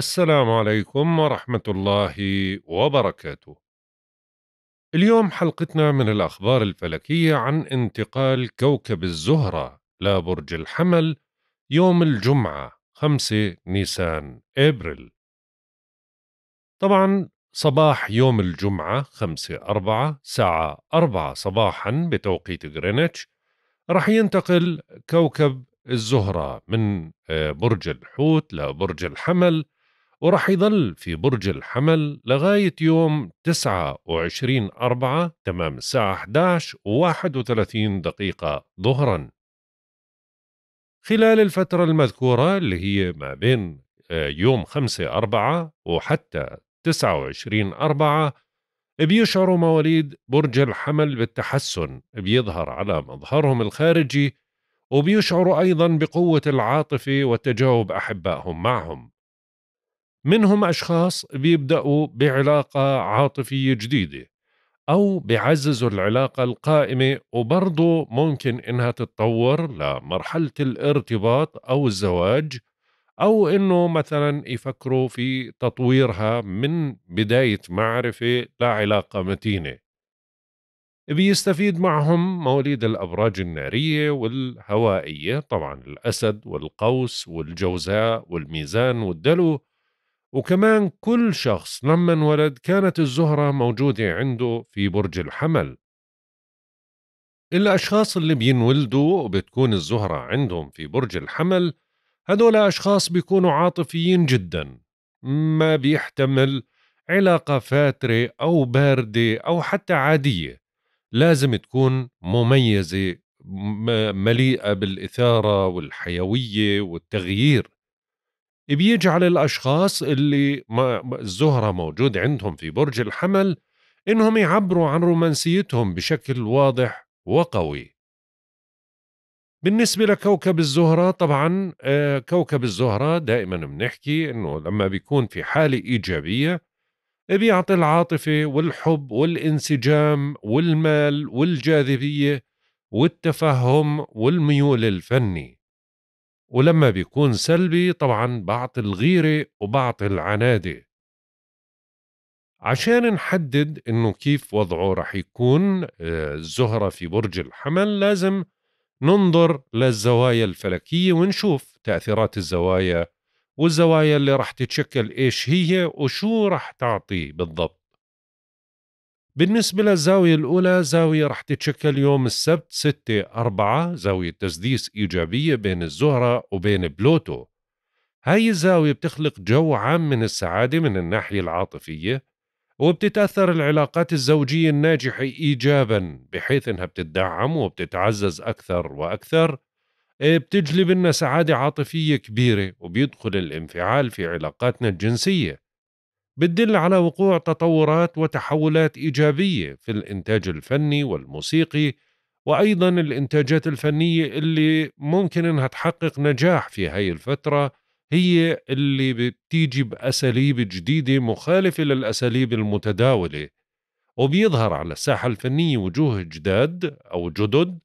السلام عليكم ورحمة الله وبركاته. اليوم حلقتنا من الأخبار الفلكية عن انتقال كوكب الزهرة لبرج الحمل يوم الجمعة 5 نيسان أبريل. طبعا صباح يوم الجمعة 5 4 ساعة 4 صباحا بتوقيت غرينتش رح ينتقل كوكب الزهرة من آه، برج الحوت لبرج الحمل ورح يضل في برج الحمل لغاية يوم 29 أربعة تمام الساعة 11 و 31 دقيقة ظهرا خلال الفترة المذكورة اللي هي ما بين آه، يوم 5 أربعة وحتى 29 أربعة بيشعروا مواليد برج الحمل بالتحسن بيظهر على مظهرهم الخارجي وبيشعروا أيضا بقوة العاطفة وتجاوب أحبائهم معهم منهم أشخاص بيبدأوا بعلاقة عاطفية جديدة أو بيعززوا العلاقة القائمة وبرضه ممكن إنها تتطور لمرحلة الارتباط أو الزواج أو إنه مثلا يفكروا في تطويرها من بداية معرفة لعلاقة متينة بيستفيد معهم مواليد الأبراج النارية والهوائية طبعا الأسد والقوس والجوزاء والميزان والدلو وكمان كل شخص لما انولد كانت الزهرة موجودة عنده في برج الحمل الأشخاص اللي بينولدوا وبتكون الزهرة عندهم في برج الحمل هدول أشخاص بيكونوا عاطفيين جدا ما بيحتمل علاقة فاترة أو باردة أو حتى عادية لازم تكون مميزة مليئة بالإثارة والحيوية والتغيير بيجعل الأشخاص اللي ما الزهرة موجود عندهم في برج الحمل إنهم يعبروا عن رومانسيتهم بشكل واضح وقوي بالنسبة لكوكب الزهرة طبعا آه، كوكب الزهرة دائما بنحكي إنه لما بيكون في حالة إيجابية بيعطي العاطفة والحب والانسجام والمال والجاذبية والتفهم والميول الفني ولما بيكون سلبي طبعا بعط الغيرة وبعط العنادة عشان نحدد انه كيف وضعه رح يكون آه، الزهرة في برج الحمل لازم ننظر للزوايا الفلكية ونشوف تأثيرات الزوايا والزوايا اللي رح تتشكل ايش هي وشو رح تعطي بالضبط بالنسبة للزاوية الأولى زاوية رح تتشكل يوم السبت 6 أربعة زاوية تسديس إيجابية بين الزهرة وبين بلوتو هاي الزاوية بتخلق جو عام من السعادة من الناحية العاطفية وبتتأثر العلاقات الزوجية الناجحة إيجابا بحيث إنها بتدعم وبتتعزز أكثر وأكثر إيه، بتجلب لنا سعادة عاطفية كبيرة وبيدخل الانفعال في علاقاتنا الجنسية بتدل على وقوع تطورات وتحولات إيجابية في الإنتاج الفني والموسيقي وأيضا الإنتاجات الفنية اللي ممكن إنها تحقق نجاح في هاي الفترة هي اللي بتيجي بأساليب جديدة مخالفة للأساليب المتداولة وبيظهر على الساحة الفنية وجوه جداد أو جدد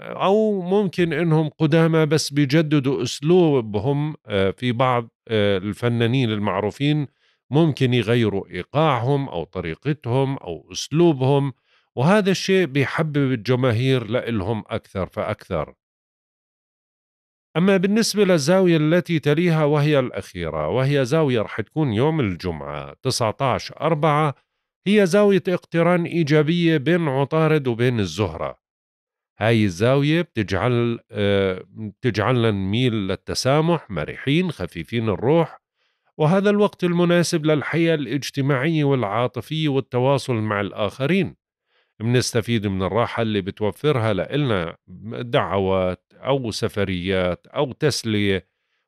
او ممكن انهم قدامى بس بيجددوا اسلوبهم آه، في بعض آه، الفنانين المعروفين ممكن يغيروا ايقاعهم او طريقتهم او اسلوبهم وهذا الشيء بيحبب الجماهير لهم اكثر فاكثر أما بالنسبة للزاوية التي تليها وهي الأخيرة وهي زاوية رح تكون يوم الجمعة 19 أربعة هي زاوية اقتران إيجابية بين عطارد وبين الزهرة هاي الزاوية بتجعل آه، بتجعلنا نميل للتسامح مرحين خفيفين الروح وهذا الوقت المناسب للحياة الاجتماعية والعاطفية والتواصل مع الآخرين بنستفيد من الراحة اللي بتوفرها لإلنا دعوات أو سفريات أو تسلية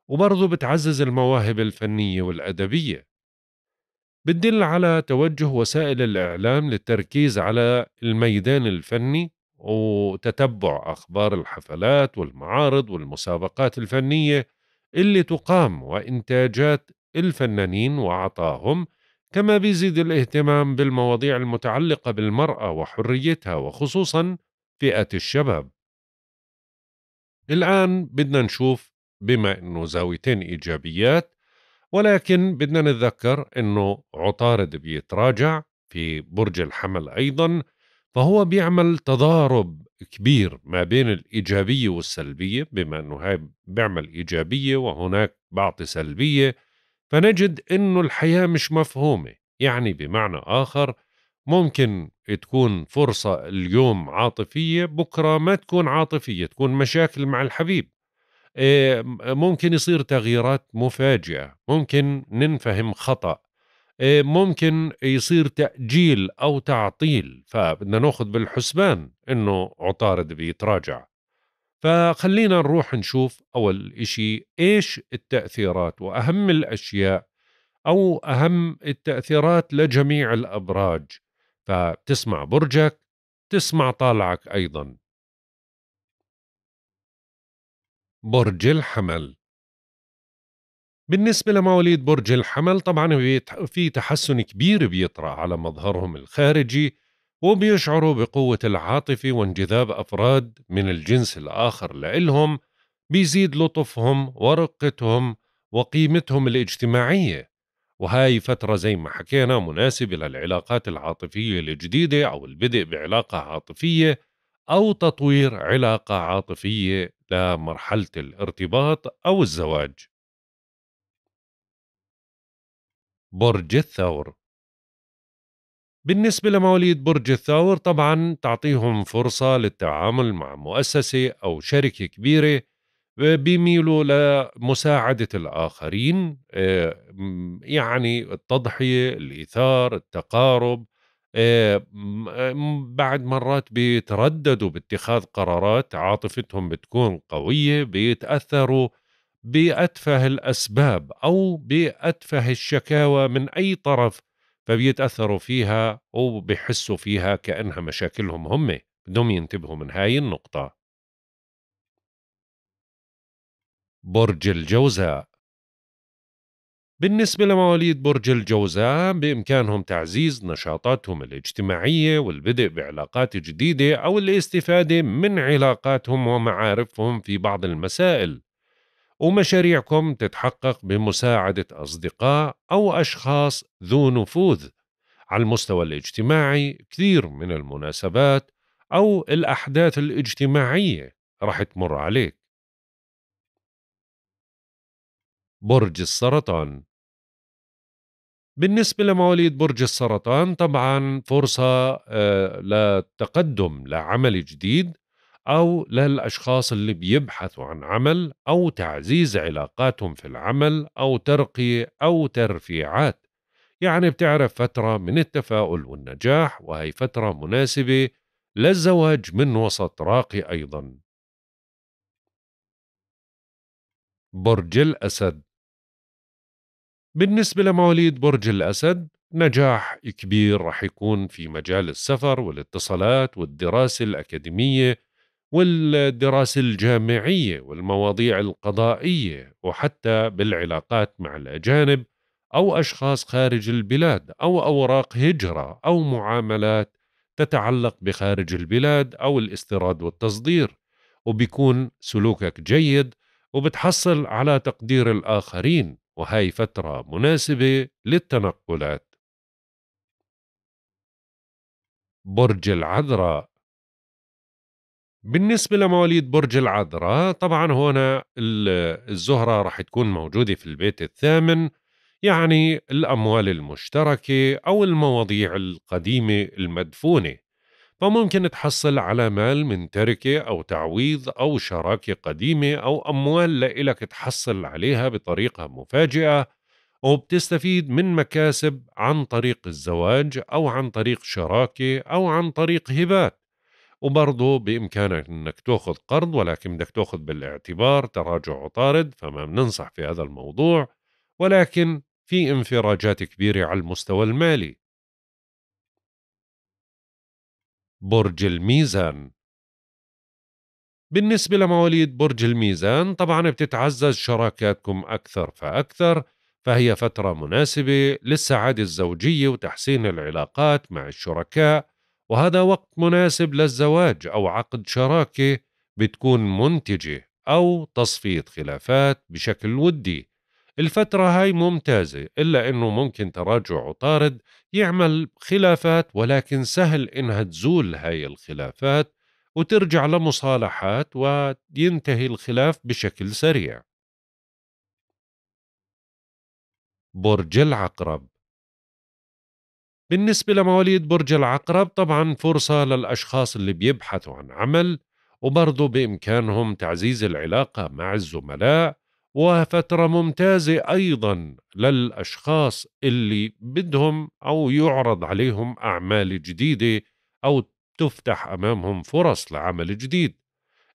وبرضه بتعزز المواهب الفنية والأدبية بتدل على توجه وسائل الإعلام للتركيز على الميدان الفني وتتبع أخبار الحفلات والمعارض والمسابقات الفنية اللي تقام وإنتاجات الفنانين وعطاهم كما بيزيد الاهتمام بالمواضيع المتعلقة بالمرأة وحريتها وخصوصا فئة الشباب الآن بدنا نشوف بما أنه زاويتين إيجابيات ولكن بدنا نتذكر أنه عطارد بيتراجع في برج الحمل أيضا فهو بيعمل تضارب كبير ما بين الإيجابية والسلبية بما أنه هاي بيعمل إيجابية وهناك بعض سلبية فنجد أنه الحياة مش مفهومة يعني بمعنى آخر ممكن تكون فرصة اليوم عاطفية بكرة ما تكون عاطفية تكون مشاكل مع الحبيب آه، ممكن يصير تغييرات مفاجئة ممكن ننفهم خطأ آه، ممكن يصير تأجيل أو تعطيل فبدنا ناخذ بالحسبان أنه عطارد بيتراجع فخلينا نروح نشوف أول إشي إيش التأثيرات وأهم الأشياء أو أهم التأثيرات لجميع الأبراج فبتسمع برجك تسمع طالعك أيضا برج الحمل بالنسبة لمواليد برج الحمل طبعا في تحسن كبير بيطرأ على مظهرهم الخارجي وبيشعروا بقوة العاطفة وانجذاب أفراد من الجنس الآخر لإلهم بيزيد لطفهم ورقتهم وقيمتهم الاجتماعية وهاي فترة زي ما حكينا مناسبة للعلاقات العاطفية الجديدة أو البدء بعلاقة عاطفية أو تطوير علاقة عاطفية لمرحلة الارتباط أو الزواج برج الثور بالنسبة لمواليد برج الثور طبعا تعطيهم فرصة للتعامل مع مؤسسة أو شركة كبيرة آه، بيميلوا لمساعدة الآخرين آه، يعني التضحية الإيثار التقارب آه، بعد مرات بيترددوا باتخاذ قرارات عاطفتهم بتكون قوية بيتأثروا بأتفه الأسباب أو بأتفه الشكاوى من أي طرف فبيتأثروا فيها وبيحسوا فيها كأنها مشاكلهم هم بدهم ينتبهوا من هاي النقطة برج الجوزاء بالنسبة لمواليد برج الجوزاء بإمكانهم تعزيز نشاطاتهم الاجتماعية والبدء بعلاقات جديدة أو الاستفادة من علاقاتهم ومعارفهم في بعض المسائل ومشاريعكم تتحقق بمساعدة أصدقاء أو أشخاص ذو نفوذ على المستوى الاجتماعي كثير من المناسبات أو الأحداث الاجتماعية رح تمر عليك برج السرطان بالنسبة لمواليد برج السرطان طبعا فرصة للتقدم آه، لعمل جديد أو للأشخاص اللي بيبحثوا عن عمل أو تعزيز علاقاتهم في العمل أو ترقية أو ترفيعات يعني بتعرف فترة من التفاؤل والنجاح وهي فترة مناسبة للزواج من وسط راقي أيضا برج الأسد بالنسبة لمواليد برج الأسد نجاح كبير رح يكون في مجال السفر والاتصالات والدراسة الأكاديمية والدراسة الجامعية والمواضيع القضائية وحتى بالعلاقات مع الأجانب أو أشخاص خارج البلاد أو أوراق هجرة أو معاملات تتعلق بخارج البلاد أو الاستيراد والتصدير وبيكون سلوكك جيد وبتحصل على تقدير الآخرين وهي فترة مناسبة للتنقلات برج العذراء بالنسبة لمواليد برج العذراء طبعا هنا الزهرة راح تكون موجودة في البيت الثامن يعني الأموال المشتركة أو المواضيع القديمة المدفونة فممكن تحصل على مال من تركة أو تعويض أو شراكة قديمة أو أموال لإلك تحصل عليها بطريقة مفاجئة وبتستفيد من مكاسب عن طريق الزواج أو عن طريق شراكة أو عن طريق هبات وبرضه بإمكانك أنك تأخذ قرض ولكن بدك تأخذ بالاعتبار تراجع عطارد فما بننصح في هذا الموضوع ولكن في انفراجات كبيرة على المستوى المالي برج الميزان بالنسبة لمواليد برج الميزان طبعا بتتعزز شراكاتكم أكثر فأكثر فهي فترة مناسبة للسعادة الزوجية وتحسين العلاقات مع الشركاء وهذا وقت مناسب للزواج أو عقد شراكة بتكون منتجة أو تصفية خلافات بشكل ودي الفترة هاي ممتازة إلا أنه ممكن تراجع وطارد يعمل خلافات ولكن سهل إنها تزول هاي الخلافات وترجع لمصالحات وينتهي الخلاف بشكل سريع برج العقرب بالنسبة لمواليد برج العقرب طبعا فرصة للأشخاص اللي بيبحثوا عن عمل وبرضه بإمكانهم تعزيز العلاقة مع الزملاء وفترة ممتازة أيضا للأشخاص اللي بدهم أو يعرض عليهم أعمال جديدة أو تفتح أمامهم فرص لعمل جديد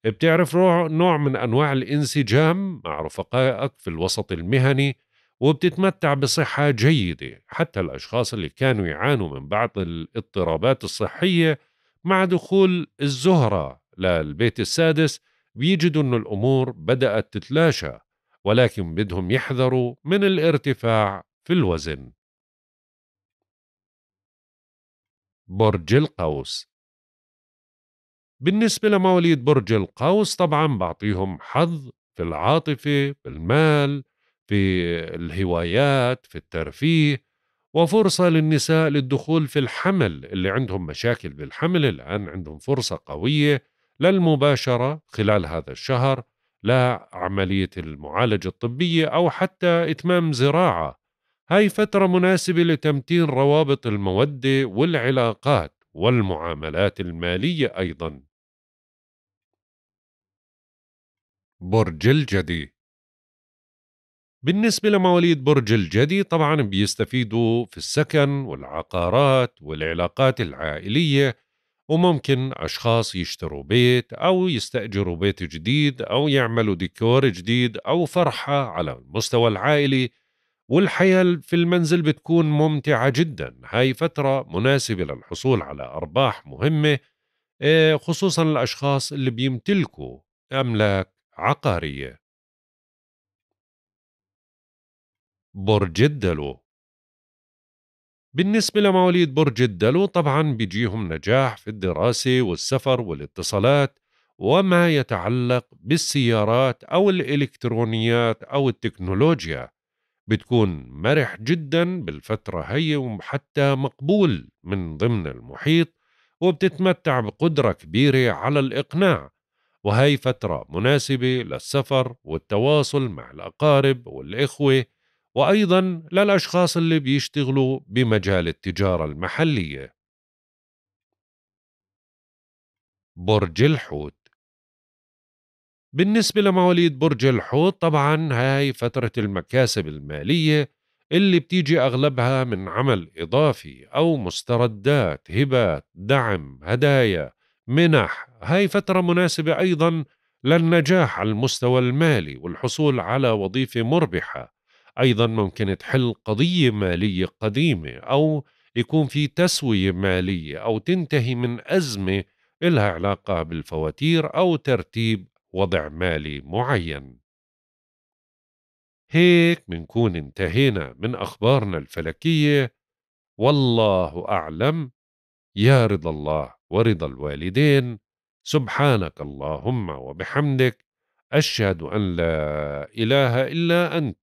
بتعرف نوع من أنواع الانسجام مع رفقائك في الوسط المهني وبتتمتع بصحة جيدة حتى الأشخاص اللي كانوا يعانوا من بعض الاضطرابات الصحية مع دخول الزهرة للبيت السادس بيجدوا أن الأمور بدأت تتلاشى ولكن بدهم يحذروا من الارتفاع في الوزن برج القوس بالنسبة لمواليد برج القوس طبعا بعطيهم حظ في العاطفة في المال في الهوايات في الترفيه وفرصة للنساء للدخول في الحمل اللي عندهم مشاكل بالحمل الآن عندهم فرصة قوية للمباشرة خلال هذا الشهر لا عملية المعالجة الطبية أو حتى إتمام زراعة هاي فترة مناسبة لتمتين روابط المودة والعلاقات والمعاملات المالية أيضا برج الجدي بالنسبة لمواليد برج الجدي طبعا بيستفيدوا في السكن والعقارات والعلاقات العائلية وممكن أشخاص يشتروا بيت أو يستأجروا بيت جديد أو يعملوا ديكور جديد أو فرحة على المستوى العائلي والحياة في المنزل بتكون ممتعة جدا هاي فترة مناسبة للحصول على أرباح مهمة إيه، خصوصا الأشخاص اللي بيمتلكوا أملاك عقارية برج الدلو بالنسبة لمواليد برج الدلو طبعا بيجيهم نجاح في الدراسة والسفر والاتصالات وما يتعلق بالسيارات أو الإلكترونيات أو التكنولوجيا بتكون مرح جدا بالفترة هي وحتى مقبول من ضمن المحيط وبتتمتع بقدرة كبيرة على الإقناع وهي فترة مناسبة للسفر والتواصل مع الأقارب والإخوة وأيضا للأشخاص اللي بيشتغلوا بمجال التجارة المحلية برج الحوت بالنسبة لمواليد برج الحوت طبعا هاي فترة المكاسب المالية اللي بتيجي أغلبها من عمل إضافي أو مستردات هبات دعم هدايا منح هاي فترة مناسبة أيضا للنجاح على المستوى المالي والحصول على وظيفة مربحة ايضا ممكن تحل قضيه ماليه قديمه او يكون في تسويه ماليه او تنتهي من ازمه إلها علاقة بالفواتير أو ترتيب وضع مالي معين هيك منكون انتهينا من أخبارنا الفلكية والله أعلم يا رضا الله ورضا الوالدين سبحانك اللهم وبحمدك أشهد أن لا إله إلا أنت